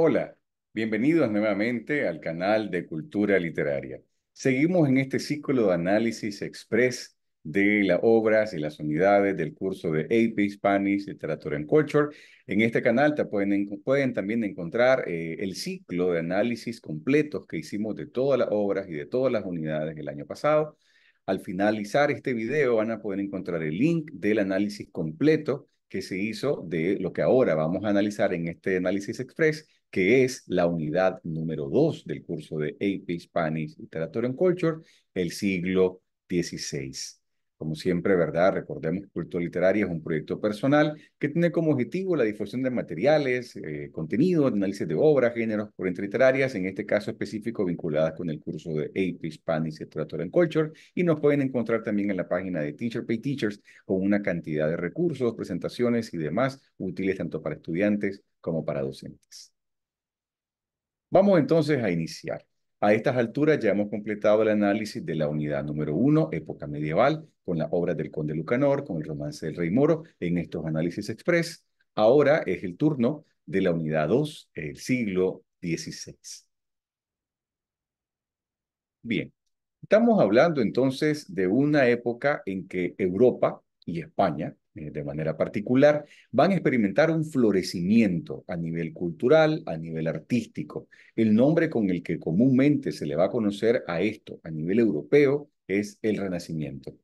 Hola, bienvenidos nuevamente al canal de Cultura Literaria. Seguimos en este ciclo de análisis express de las obras y las unidades del curso de AP Spanish Literature and Culture. En este canal te pueden, pueden también encontrar eh, el ciclo de análisis completos que hicimos de todas las obras y de todas las unidades del año pasado. Al finalizar este video van a poder encontrar el link del análisis completo que se hizo de lo que ahora vamos a analizar en este análisis express que es la unidad número 2 del curso de AP Spanish Literature and Culture, el siglo XVI. Como siempre, ¿verdad? Recordemos que Cultura Literaria es un proyecto personal que tiene como objetivo la difusión de materiales, eh, contenidos, análisis de obras, géneros, por literarias, en este caso específico vinculadas con el curso de AP Spanish Literature and Culture. Y nos pueden encontrar también en la página de Teacher Pay Teachers con una cantidad de recursos, presentaciones y demás útiles tanto para estudiantes como para docentes. Vamos entonces a iniciar. A estas alturas ya hemos completado el análisis de la unidad número uno, época medieval, con la obra del conde Lucanor, con el romance del rey Moro, en estos análisis express. Ahora es el turno de la unidad 2, el siglo XVI. Bien, estamos hablando entonces de una época en que Europa y España eh, de manera particular, van a experimentar un florecimiento a nivel cultural, a nivel artístico. El nombre con el que comúnmente se le va a conocer a esto a nivel europeo es el Renacimiento.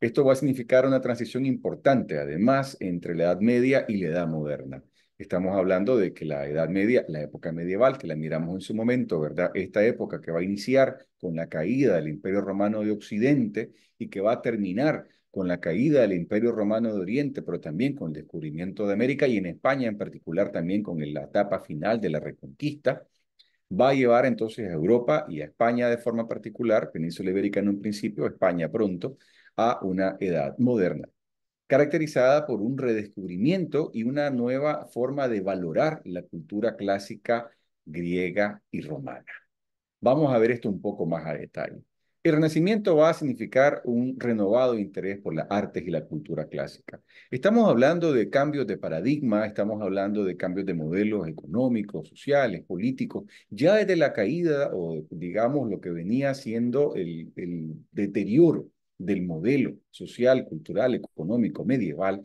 Esto va a significar una transición importante, además, entre la Edad Media y la Edad Moderna. Estamos hablando de que la Edad Media, la época medieval, que la miramos en su momento, ¿verdad? Esta época que va a iniciar con la caída del Imperio Romano de Occidente y que va a terminar con la caída del Imperio Romano de Oriente, pero también con el descubrimiento de América y en España en particular también con la etapa final de la Reconquista, va a llevar entonces a Europa y a España de forma particular, península ibérica en un principio, España pronto, a una edad moderna caracterizada por un redescubrimiento y una nueva forma de valorar la cultura clásica griega y romana. Vamos a ver esto un poco más a detalle. El Renacimiento va a significar un renovado interés por las artes y la cultura clásica. Estamos hablando de cambios de paradigma, estamos hablando de cambios de modelos económicos, sociales, políticos, ya desde la caída o digamos lo que venía siendo el, deterioro del modelo social, cultural, económico, medieval,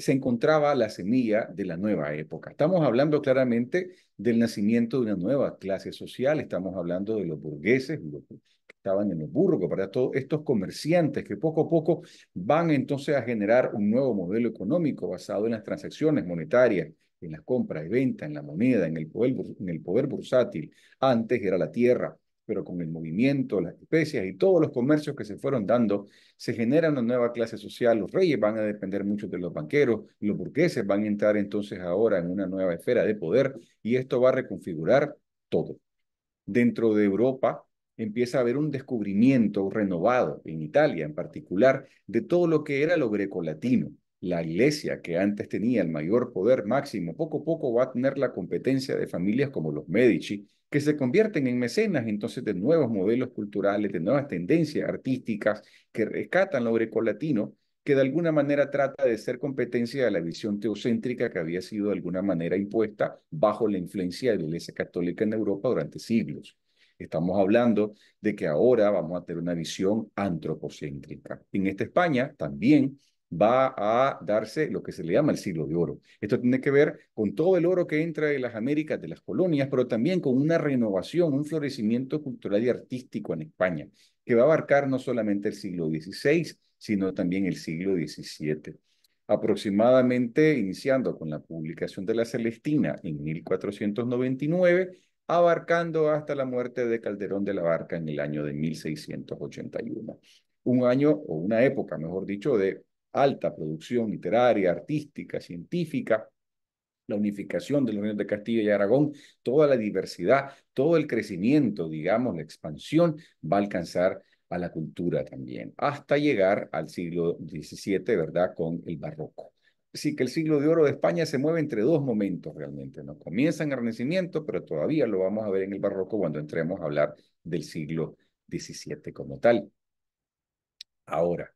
se encontraba la semilla de la nueva época. Estamos hablando claramente del nacimiento de una nueva clase social, estamos hablando de los burgueses, que estaban en el burgo, para todos estos comerciantes que poco a poco van entonces a generar un nuevo modelo económico basado en las transacciones monetarias, en las compras y ventas, en la moneda, en el poder, en el poder bursátil. Antes era la tierra, pero con el movimiento, las especias y todos los comercios que se fueron dando, se genera una nueva clase social. Los reyes van a depender mucho de los banqueros, los burgueses van a entrar entonces ahora en una nueva esfera de poder y esto va a reconfigurar todo. Dentro de Europa, empieza a haber un descubrimiento renovado en Italia en particular de todo lo que era lo grecolatino la iglesia, que antes tenía el mayor poder máximo, poco a poco va a tener la competencia de familias como los Medici, que se convierten en mecenas entonces de nuevos modelos culturales, de nuevas tendencias artísticas que rescatan lo grecolatino, que de alguna manera trata de ser competencia de la visión teocéntrica que había sido de alguna manera impuesta bajo la influencia de la Iglesia Católica en Europa durante siglos. Estamos hablando de que ahora vamos a tener una visión antropocéntrica. En esta España también va a darse lo que se le llama el siglo de oro. Esto tiene que ver con todo el oro que entra de las Américas, de las colonias, pero también con una renovación, un florecimiento cultural y artístico en España, que va a abarcar no solamente el siglo XVI, sino también el siglo XVII. Aproximadamente iniciando con la publicación de la Celestina en 1499, abarcando hasta la muerte de Calderón de la Barca en el año de 1681. Un año o una época, mejor dicho, de alta producción literaria, artística, científica, la unificación de la Unión de Castilla y Aragón, toda la diversidad, todo el crecimiento, digamos, la expansión va a alcanzar a la cultura también, hasta llegar al siglo XVII, ¿verdad?, con el barroco. Así que el siglo de oro de España se mueve entre dos momentos realmente, ¿no? Comienza en el Renacimiento, pero todavía lo vamos a ver en el barroco cuando entremos a hablar del siglo XVII como tal. Ahora,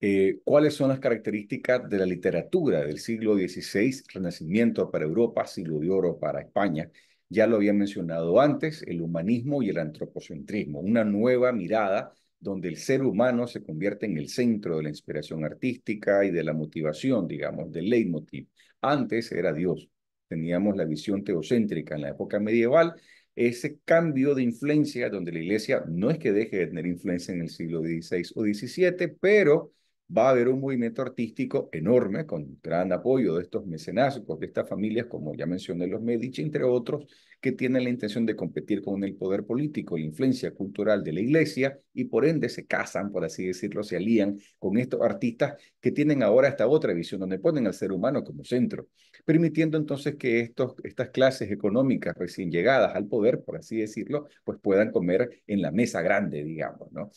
eh, cuáles son las características de la literatura del siglo XVI, Renacimiento para Europa, siglo de oro para España. Ya lo había mencionado antes, el humanismo y el antropocentrismo, una nueva mirada donde el ser humano se convierte en el centro de la inspiración artística y de la motivación, digamos, del leitmotiv. Antes era Dios, teníamos la visión teocéntrica en la época medieval, ese cambio de influencia donde la iglesia no es que deje de tener influencia en el siglo XVI o XVII, pero va a haber un movimiento artístico enorme con gran apoyo de estos mecenazgos, de estas familias, como ya mencioné, los Medici, entre otros, que tienen la intención de competir con el poder político, la influencia cultural de la iglesia y por ende se casan, por así decirlo, se alían con estos artistas que tienen ahora esta otra visión, donde ponen al ser humano como centro, permitiendo entonces que estos, estas clases económicas recién llegadas al poder, por así decirlo, pues puedan comer en la mesa grande, digamos, ¿no?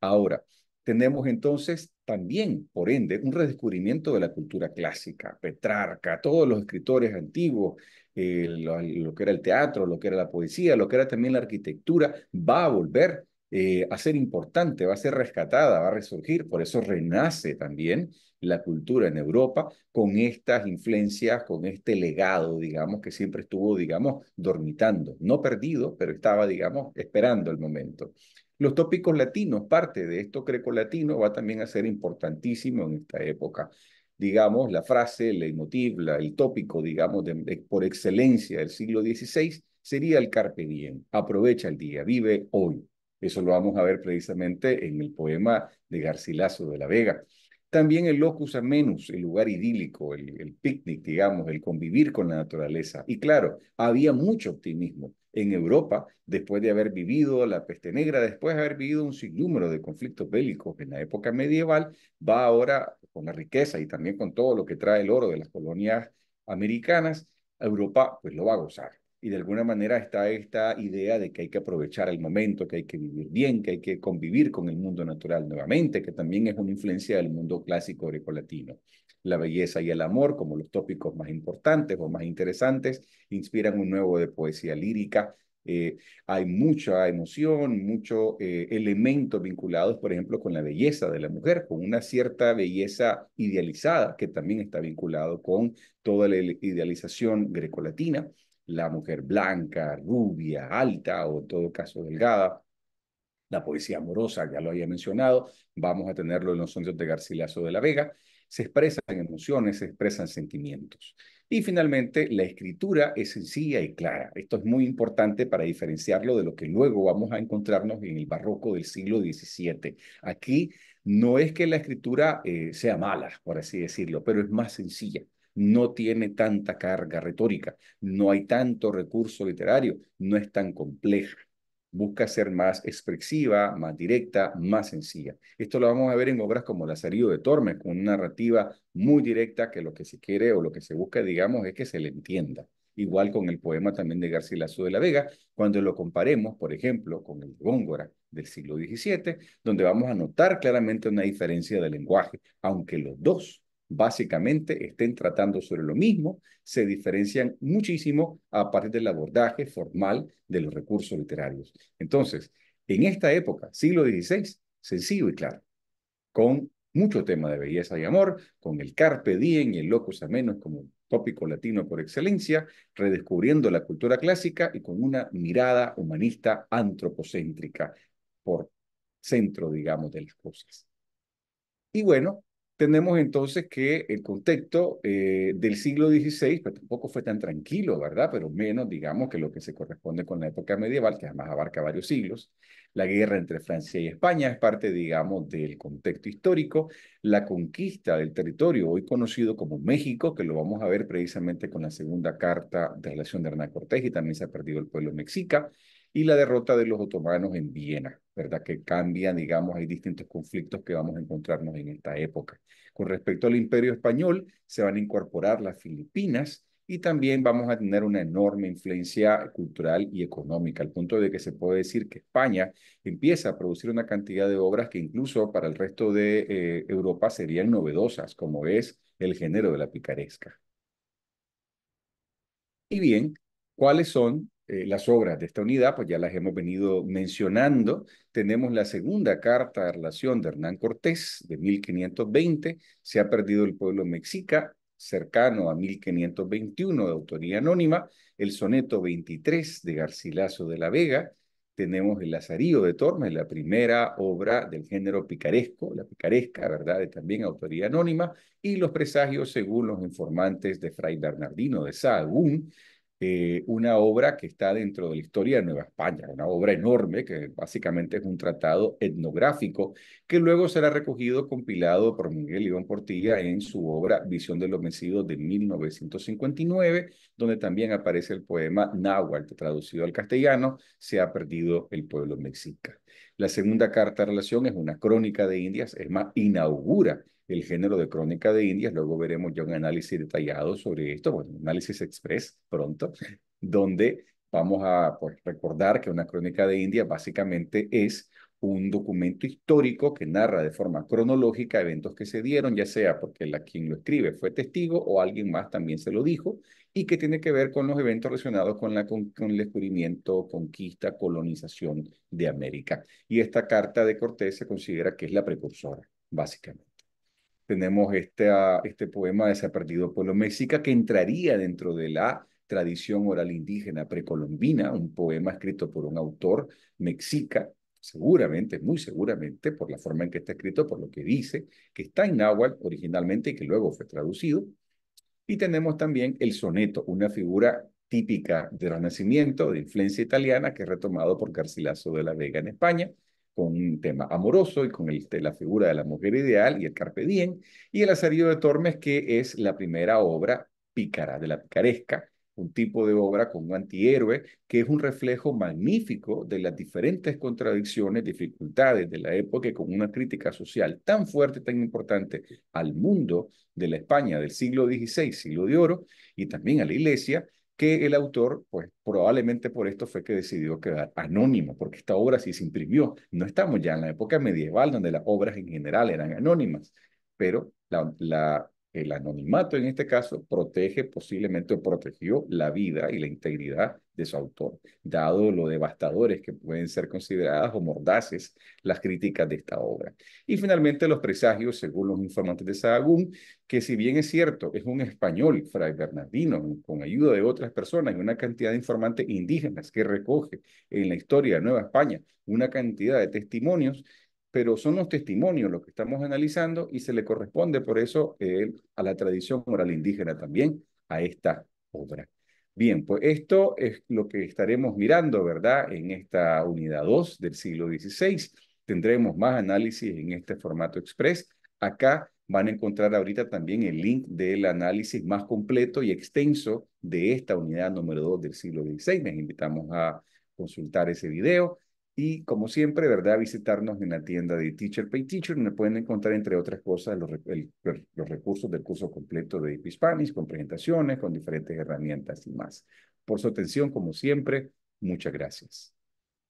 Ahora, tenemos entonces también, por ende, un redescubrimiento de la cultura clásica, Petrarca, todos los escritores antiguos, eh, lo, que era el teatro, lo que era la poesía, lo que era también la arquitectura, va a volver eh, a ser importante, va a ser rescatada, va a resurgir, por eso renace también la cultura en Europa con estas influencias, con este legado, digamos, que siempre estuvo, digamos, dormitando, no perdido, pero estaba, digamos, esperando el momento. Los tópicos latinos, parte de esto greco-latino, va también a ser importantísimo en esta época. Digamos, la frase, el leitmotiv, el tópico, digamos, por excelencia del siglo XVI sería el carpe diem, aprovecha el día, vive hoy. Eso lo vamos a ver precisamente en el poema de Garcilaso de la Vega. También el locus amenus, el lugar idílico, el, picnic, digamos, el convivir con la naturaleza. Y claro, había mucho optimismo en Europa después de haber vivido la peste negra, después de haber vivido un sinnúmero de conflictos bélicos en la época medieval, va ahora con la riqueza y también con todo lo que trae el oro de las colonias americanas, Europa pues lo va a gozar. Y de alguna manera está esta idea de que hay que aprovechar el momento, que hay que vivir bien, que hay que convivir con el mundo natural nuevamente, que también es una influencia del mundo clásico grecolatino. La belleza y el amor, como los tópicos más importantes o más interesantes, inspiran un nuevo de poesía lírica. Eh, hay mucha emoción, muchos eh, elementos vinculados, por ejemplo, con la belleza de la mujer, con una cierta belleza idealizada que también está vinculado con toda la idealización grecolatina la mujer blanca, rubia, alta o en todo caso delgada, la poesía amorosa, ya lo había mencionado, vamos a tenerlo en los sonidos de Garcilaso de la Vega, se expresan emociones, se expresan sentimientos. Y finalmente, la escritura es sencilla y clara. Esto es muy importante para diferenciarlo de lo que luego vamos a encontrarnos en el barroco del siglo XVII. Aquí no es que la escritura eh, sea mala, por así decirlo, pero es más sencilla no tiene tanta carga retórica, no hay tanto recurso literario, no es tan compleja. Busca ser más expresiva, más directa, más sencilla. Esto lo vamos a ver en obras como Lazarillo de Tormes, con una narrativa muy directa que lo que se quiere o lo que se busca, digamos, es que se le entienda. Igual con el poema también de García Garcilaso de la Vega, cuando lo comparemos, por ejemplo, con el Góngora del siglo XVII, donde vamos a notar claramente una diferencia de lenguaje, aunque los dos básicamente estén tratando sobre lo mismo, se diferencian muchísimo a partir del abordaje formal de los recursos literarios. Entonces, en esta época, siglo XVI, sencillo y claro, con mucho tema de belleza y amor, con el carpe diem y el locus amenos como tópico latino por excelencia, redescubriendo la cultura clásica y con una mirada humanista antropocéntrica por centro, digamos, de las cosas. Y bueno, Entendemos entonces que el contexto eh, del siglo XVI pues, tampoco fue tan tranquilo, ¿verdad? Pero menos, digamos, que lo que se corresponde con la época medieval, que además abarca varios siglos. La guerra entre Francia y España es parte, digamos, del contexto histórico. La conquista del territorio, hoy conocido como México, que lo vamos a ver precisamente con la segunda carta de relación de Hernán Cortés, y también se ha perdido el pueblo mexica, y la derrota de los otomanos en Viena. ¿verdad? Que cambia, digamos, hay distintos conflictos que vamos a encontrarnos en esta época. Con respecto al imperio español, se van a incorporar las Filipinas y también vamos a tener una enorme influencia cultural y económica, al punto de que se puede decir que España empieza a producir una cantidad de obras que incluso para el resto de eh, Europa serían novedosas, como es el género de la picaresca. Y bien, ¿cuáles son eh, las obras de esta unidad, pues ya las hemos venido mencionando. Tenemos la segunda carta de relación de Hernán Cortés de 1520, se ha perdido el pueblo mexica, cercano a 1521 de autoría anónima, el soneto 23 de Garcilaso de la Vega, tenemos el Lazarillo de Tormes, la primera obra del género picaresco, la picaresca, ¿verdad?, de también autoría anónima, y los presagios según los informantes de Fray Bernardino de Sahagún, eh, una obra que está dentro de la historia de Nueva España, una obra enorme que básicamente es un tratado etnográfico que luego será recogido, compilado por Miguel Iván Portilla en su obra Visión de los Vencidos de 1959, donde también aparece el poema Nahuatl traducido al castellano, Se ha perdido el pueblo mexica. La segunda carta de relación es una crónica de Indias, es más, inaugura el género de crónica de Indias. Luego veremos ya un análisis detallado sobre esto, bueno, análisis express pronto, donde vamos a pues, recordar que una crónica de Indias básicamente es un documento histórico que narra de forma cronológica eventos que se dieron, ya sea porque la, quien lo escribe fue testigo o alguien más también se lo dijo, y que tiene que ver con los eventos relacionados con, con el descubrimiento, conquista, colonización de América. Y esta carta de Cortés se considera que es la precursora, básicamente tenemos este, ah, este poema de Perdido Pueblo Mexica que entraría dentro de la tradición oral indígena precolombina, un poema escrito por un autor mexica, seguramente, muy seguramente, por la forma en que está escrito, por lo que dice, que está en náhuatl originalmente y que luego fue traducido. Y tenemos también el soneto, una figura típica del Renacimiento, de influencia italiana, que es retomado por Garcilaso de la Vega en España, con un tema amoroso y con el, este, la figura de la mujer ideal y el carpe diem, y el asedio de Tormes, que es la primera obra pícara, de la picaresca, un tipo de obra con un antihéroe que es un reflejo magnífico de las diferentes contradicciones, dificultades de la época con una crítica social tan fuerte, tan importante al mundo de la España del siglo XVI, siglo de oro, y también a la iglesia, que el autor, pues probablemente por esto fue que decidió quedar anónimo, porque esta obra sí se imprimió. No estamos ya en la época medieval donde las obras en general eran anónimas, pero el anonimato en este caso protege posiblemente o protegió la vida y la integridad de su autor, dado lo devastadores que pueden ser consideradas o mordaces las críticas de esta obra. Y finalmente los presagios, según los informantes de Sahagún, que si bien es cierto, es un español, Fray Bernardino, con ayuda de otras personas y una cantidad de informantes indígenas que recoge en la historia de Nueva España una cantidad de testimonios, pero son los testimonios los que estamos analizando y se le corresponde por eso eh, a la tradición oral indígena también a esta obra. Bien, pues esto es lo que estaremos mirando, ¿verdad? En esta unidad 2 del siglo XVI. Tendremos más análisis en este formato express. Acá van a encontrar ahorita también el link del análisis más completo y extenso de esta unidad número 2 del siglo XVI. Les invitamos a consultar ese video. Y como siempre, ¿verdad? Visitarnos en la tienda de Teacher Pay Teacher, donde pueden encontrar, entre otras cosas, los, recursos del curso completo de Spanish, con presentaciones, con diferentes herramientas y más. Por su atención, como siempre, muchas gracias.